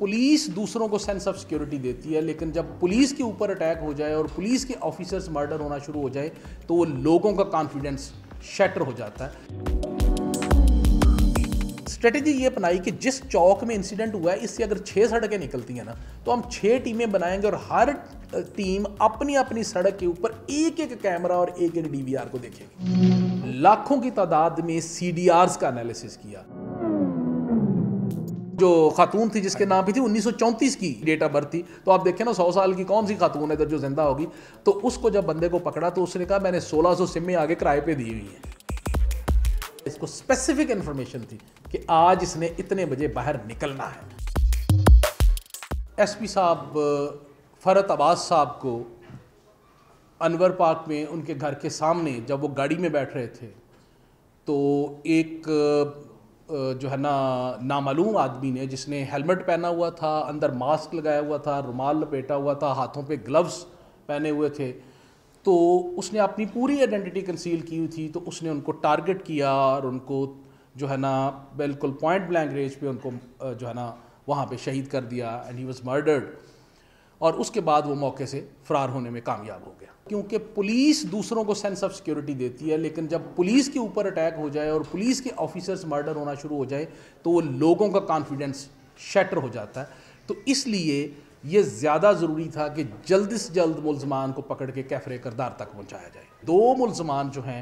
police दूसरों को sense of security देती है लेकिन जब पुलिस के ऊपर अटैक हो जाए और पुलिस के ऑफिसर्स मर्डर होना शुरू हो जाए तो वो लोगों का कॉन्फिडेंस शटर हो जाता है स्ट्रेटेजी ये अपनाई कि जिस चौक में इंसिडेंट हुआ है इससे अगर छः सड़कें निकलती हैं ना तो हम छः टीमें बनाएंगे और हर टीम अपनी अपनी सड़क के ऊपर एक एक कैमरा और एक एक डीवीआर को देखेगी लाखों की तादाद में सी का एनालिसिस किया जो खातून थी जिसके नाम पे थी 1934 की डेट ऑफ बर्थ थी तो आप देखें ना सौ साल की कौन सी खातून है इधर जो जिंदा होगी तो उसको जब बंदे को पकड़ा तो उसने कहा मैंने 1600 सौ सिमें आगे किराए पे दी हुई हैं इसको स्पेसिफिक इन्फॉर्मेशन थी कि आज इसने इतने बजे बाहर निकलना है एसपी साहब फरत आबाद साहब को अनवर पार्क में उनके घर के सामने जब वो गाड़ी में बैठ रहे थे तो एक जो है ना नामालूम आदमी ने जिसने हेलमेट पहना हुआ था अंदर मास्क लगाया हुआ था रुमाल लपेटा हुआ था हाथों पे ग्लव्स पहने हुए थे तो उसने अपनी पूरी आइडेंटिटी कंसील की हुई थी तो उसने उनको टारगेट किया और उनको जो है ना बिल्कुल पॉइंट ब्लैंक रेंज पे उनको जो है ना वहाँ पे शहीद कर दिया एंड ही वॉज मर्डर्ड और उसके बाद वो मौके से फरार होने में कामयाब हो गया क्योंकि पुलिस दूसरों को सेंस ऑफ सिक्योरिटी देती है लेकिन जब पुलिस के ऊपर अटैक हो जाए और पुलिस के ऑफिसर्स मर्डर होना शुरू हो जाए तो वो लोगों का कॉन्फिडेंस शटर हो जाता है तो इसलिए ये ज़्यादा ज़रूरी था कि जल्द से जल्द मुलजमान को पकड़ के कैफरे करदार तक पहुँचाया जाए दो मुलजमान जो हैं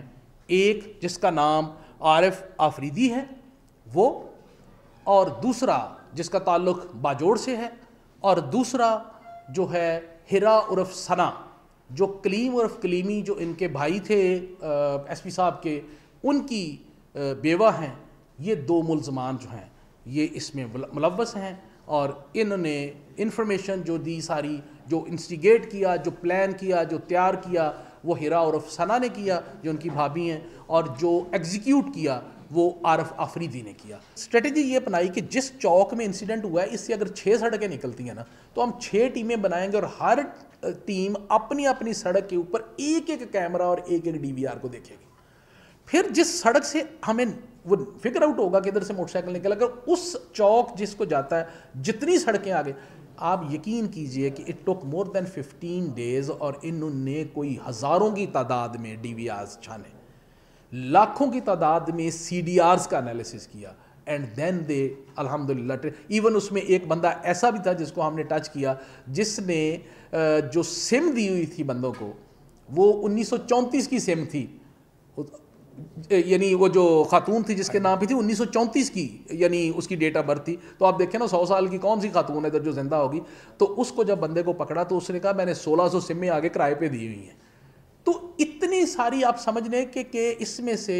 एक जिसका नाम आरिफ आफरीदी है वो और दूसरा जिसका ताल्लुक बाजोड़ से है और दूसरा जो है हिरा उर्फ सना जो कलीम उर्फ कलीमी जो इनके भाई थे एस पी साहब के उनकी बेवा हैं ये दो मुलजमान जो हैं ये इसमें मुलवस हैं और इन्होंने इन्फॉर्मेशन जो दी सारी जो इंस्टिगेट किया जो प्लान किया जो तैयार किया वो हिरा और सना ने किया जो उनकी भाभी हैं और जो एग्जीक्यूट किया वो आरफ आफरीदी ने किया स्ट्रेटेजी ये अपनाई कि जिस चौक में इंसिडेंट हुआ है इससे अगर छः सड़कें निकलती हैं ना तो हम छः टीमें बनाएंगे और हर टीम अपनी अपनी सड़क के ऊपर एक एक कैमरा और एक एक डी को देखेगी फिर जिस सड़क से हमें वो फिगर आउट होगा कि इधर से मोटरसाइकिल निकल अगर उस चौक जिसको जाता है जितनी सड़कें आ गई आप यकीन कीजिए कि it took more than 15 days और इन्होंने कोई हज़ारों की तादाद में डी छाने लाखों की तादाद में सी डी का एनालिसिस किया एंड देन दे अलहमदिल्ला इवन उसमें एक बंदा ऐसा भी था जिसको हमने टच किया जिसने जो सिम दी हुई थी बंदों को वो 1934 की सिम थी यानी वो जो खातून थी जिसके हाँ नाम भी थी 1934 की यानी उसकी डेट ऑफ बर्थ थी तो आप देखें ना सौ साल की कौन सी खातून है जो जिंदा होगी तो उसको जब बंदे को पकड़ा तो उसने कहा मैंने 1600 सौ सिमें आगे किराए पे दी हुई हैं तो इतनी सारी आप समझ लें कि, के इसमें से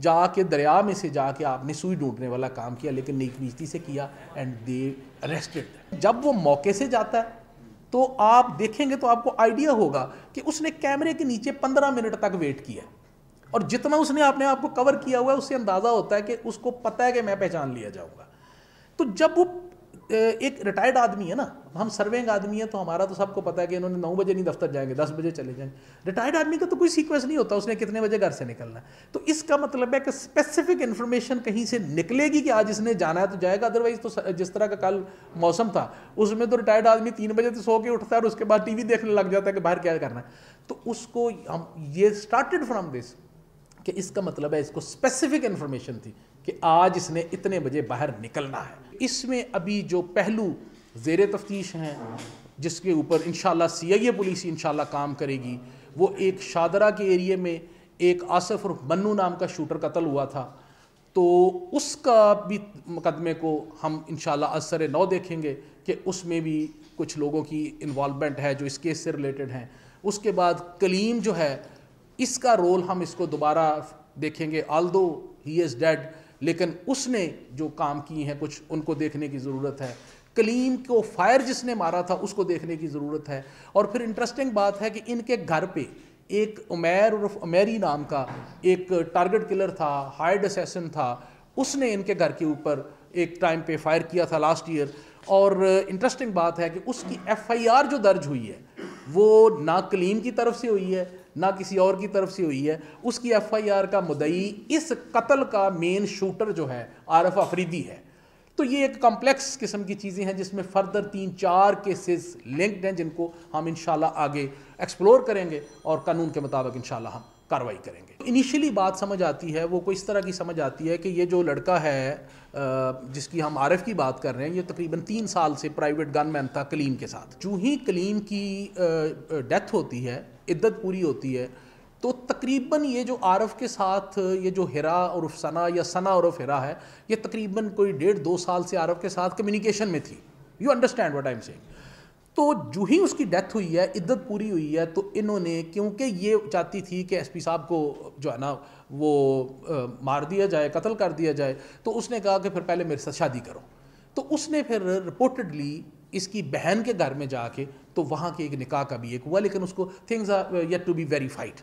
जाके दरिया में से जाके आपने सुई ढूंढने वाला काम किया लेकिन नीक नीचती से किया एंड दे अरेस्टेड जब वो मौके से जाता है तो आप देखेंगे तो आपको आइडिया होगा कि उसने कैमरे के नीचे पंद्रह मिनट तक वेट किया और जितना उसने अपने आप को कवर किया हुआ है उससे अंदाज़ा होता है कि उसको पता है कि मैं पहचान लिया जाऊंगा तो जब वो एक रिटायर्ड आदमी है ना हम सर्वेंग आदमी है तो हमारा तो सबको पता है कि इन्होंने नौ बजे नहीं दफ्तर जाएंगे दस बजे चले जाएंगे रिटायर्ड आदमी का तो कोई सीक्वेंस नहीं होता उसने कितने बजे घर से निकलना है तो इसका मतलब है कि स्पेसिफिक इन्फॉर्मेशन कहीं से निकलेगी कि आज इसने जाना है तो जाएगा अदरवाइज तो जिस तरह का कल मौसम था उसमें तो रिटायर्ड आदमी तीन बजे तो सो के उठता है और उसके बाद टी देखने लग जाता है कि बाहर क्या करना है तो उसको हम ये स्टार्टेड फ्रॉम दिस कि इसका मतलब है इसको स्पेसिफिक इन्फॉर्मेशन थी कि आज इसने इतने बजे बाहर निकलना है इसमें अभी जो पहलू जेर तफ्तीश हैं जिसके ऊपर इन सी आई ए पुलिस इन काम करेगी वो एक शादरा के एरिए में एक आसफ और मन्नू नाम का शूटर कत्ल हुआ था तो उसका भी मुकदमे को हम इन असर नौ देखेंगे कि उसमें भी कुछ लोगों की इन्वॉलमेंट है जो इस केस से रिलेटेड हैं उसके बाद कलीम जो है इसका रोल हम इसको दोबारा देखेंगे आल दो ही इज़ डेड लेकिन उसने जो काम किए हैं कुछ उनको देखने की ज़रूरत है कलीम को फायर जिसने मारा था उसको देखने की ज़रूरत है और फिर इंटरेस्टिंग बात है कि इनके घर पे एक उमैर उर्फ उमैरी नाम का एक टारगेट किलर था हाइड असेसन था उसने इनके घर के ऊपर एक टाइम पे फायर किया था लास्ट ईयर और इंटरेस्टिंग बात है कि उसकी एफआईआर जो दर्ज हुई है वो ना कलीम की तरफ से हुई है ना किसी और की तरफ से हुई है उसकी एफआईआर का मुदई इस कत्ल का मेन शूटर जो है आरफ अफरीदी है तो ये एक कॉम्प्लेक्स किस्म की चीज़ें हैं जिसमें फर्दर तीन चार केसेस लिंक्ड हैं जिनको हम इन आगे एक्सप्लोर करेंगे और कानून के मुताबिक इन हम कार्रवाई करेंगे इनिशियली बात समझ आती है वो कोई इस तरह की समझ आती है कि ये जो लड़का है जिसकी हम आरएफ की बात कर रहे हैं ये तकरीबन तीन साल से प्राइवेट गनमैन था कलीम के साथ चूँ ही कलीम की डेथ होती है इद्दत पूरी होती है तो तकरीबन ये जो आरफ के साथ ये जो हिरा और सना या सना और हिरा है ये तकरीबन कोई डेढ़ दो साल से आरफ के साथ कम्युनिकेशन में थी you understand what I am saying तो जो ही उसकी डेथ हुई है इद्दत पूरी हुई है तो इन्होंने क्योंकि ये चाहती थी कि एसपी साहब को जो है ना वो आ, मार दिया जाए कत्ल कर दिया जाए तो उसने कहा कि फिर पहले मेरे साथ शादी करो तो उसने फिर रिपोर्टेडली इसकी बहन के घर में जाके तो वहाँ के एक निकाह का भी एक हुआ लेकिन उसको things are yet to be verified